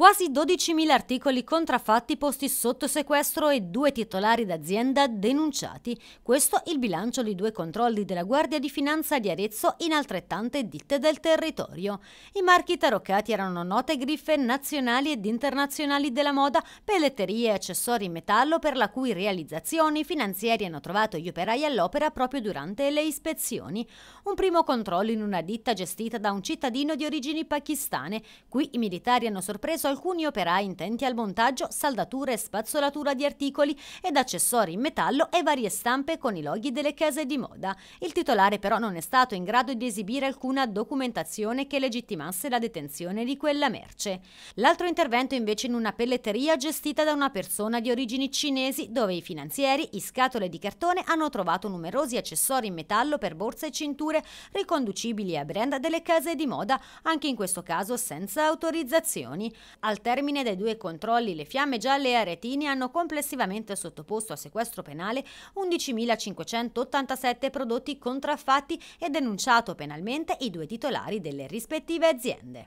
Quasi 12.000 articoli contraffatti posti sotto sequestro e due titolari d'azienda denunciati. Questo il bilancio di due controlli della Guardia di Finanza di Arezzo in altrettante ditte del territorio. I marchi taroccati erano note griffe nazionali ed internazionali della moda, pelletterie e accessori in metallo per la cui realizzazione i finanzieri hanno trovato gli operai all'opera proprio durante le ispezioni. Un primo controllo in una ditta gestita da un cittadino di origini pakistane. Qui i militari hanno sorpreso alcuni operai intenti al montaggio, saldatura e spazzolatura di articoli ed accessori in metallo e varie stampe con i loghi delle case di moda. Il titolare però non è stato in grado di esibire alcuna documentazione che legittimasse la detenzione di quella merce. L'altro intervento invece in una pelletteria gestita da una persona di origini cinesi dove i finanzieri, in scatole di cartone, hanno trovato numerosi accessori in metallo per borse e cinture riconducibili a brand delle case di moda, anche in questo caso senza autorizzazioni. Al termine dei due controlli, le fiamme gialle e aretini hanno complessivamente sottoposto a sequestro penale 11.587 prodotti contraffatti e denunciato penalmente i due titolari delle rispettive aziende.